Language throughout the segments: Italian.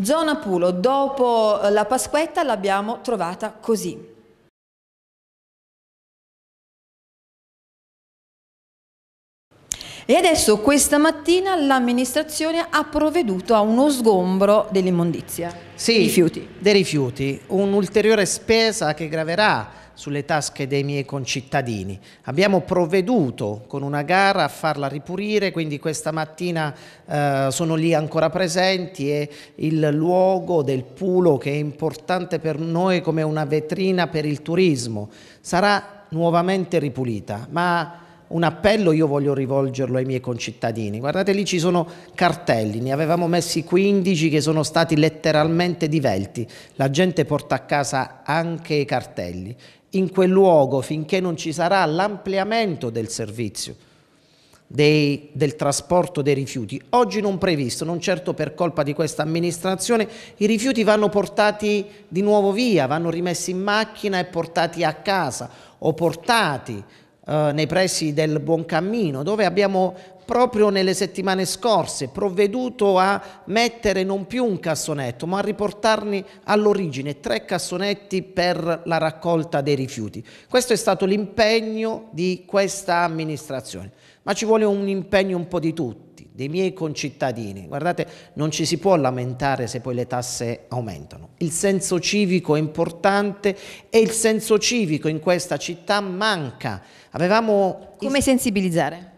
Zona Pulo, dopo eh, la Pasquetta l'abbiamo trovata così. E adesso questa mattina l'amministrazione ha provveduto a uno sgombro dell'immondizia, sì, dei rifiuti. Dei rifiuti, un'ulteriore spesa che graverà sulle tasche dei miei concittadini. Abbiamo provveduto con una gara a farla ripulire, quindi questa mattina eh, sono lì ancora presenti e il luogo del Pulo che è importante per noi come una vetrina per il turismo sarà nuovamente ripulita, ma un appello io voglio rivolgerlo ai miei concittadini. Guardate lì ci sono cartelli, ne avevamo messi 15 che sono stati letteralmente divelti. La gente porta a casa anche i cartelli. In quel luogo, finché non ci sarà l'ampliamento del servizio, dei, del trasporto dei rifiuti, oggi non previsto, non certo per colpa di questa amministrazione, i rifiuti vanno portati di nuovo via, vanno rimessi in macchina e portati a casa o portati eh, nei pressi del Buon Cammino, dove abbiamo proprio nelle settimane scorse, provveduto a mettere non più un cassonetto, ma a riportarne all'origine tre cassonetti per la raccolta dei rifiuti. Questo è stato l'impegno di questa amministrazione, ma ci vuole un impegno un po' di tutti, dei miei concittadini. Guardate, non ci si può lamentare se poi le tasse aumentano. Il senso civico è importante e il senso civico in questa città manca. Avevamo... Come sensibilizzare?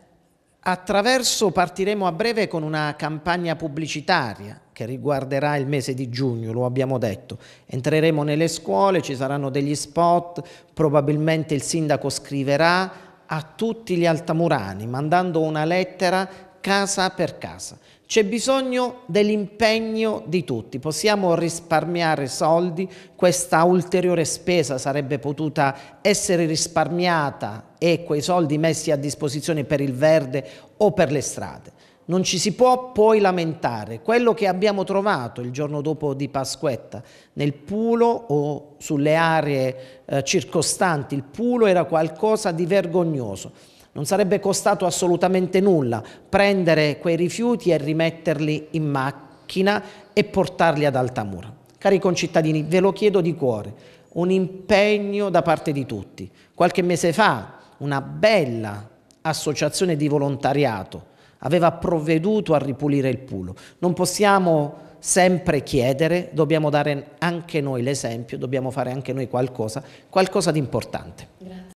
Attraverso partiremo a breve con una campagna pubblicitaria che riguarderà il mese di giugno, lo abbiamo detto. Entreremo nelle scuole, ci saranno degli spot, probabilmente il sindaco scriverà a tutti gli altamurani mandando una lettera casa per casa. C'è bisogno dell'impegno di tutti, possiamo risparmiare soldi, questa ulteriore spesa sarebbe potuta essere risparmiata e quei soldi messi a disposizione per il verde o per le strade. Non ci si può poi lamentare. Quello che abbiamo trovato il giorno dopo di Pasquetta nel Pulo o sulle aree eh, circostanti il Pulo era qualcosa di vergognoso. Non sarebbe costato assolutamente nulla prendere quei rifiuti e rimetterli in macchina e portarli ad Altamura. Cari concittadini, ve lo chiedo di cuore, un impegno da parte di tutti. Qualche mese fa una bella associazione di volontariato, aveva provveduto a ripulire il pulo. Non possiamo sempre chiedere, dobbiamo dare anche noi l'esempio, dobbiamo fare anche noi qualcosa, qualcosa di importante. Grazie.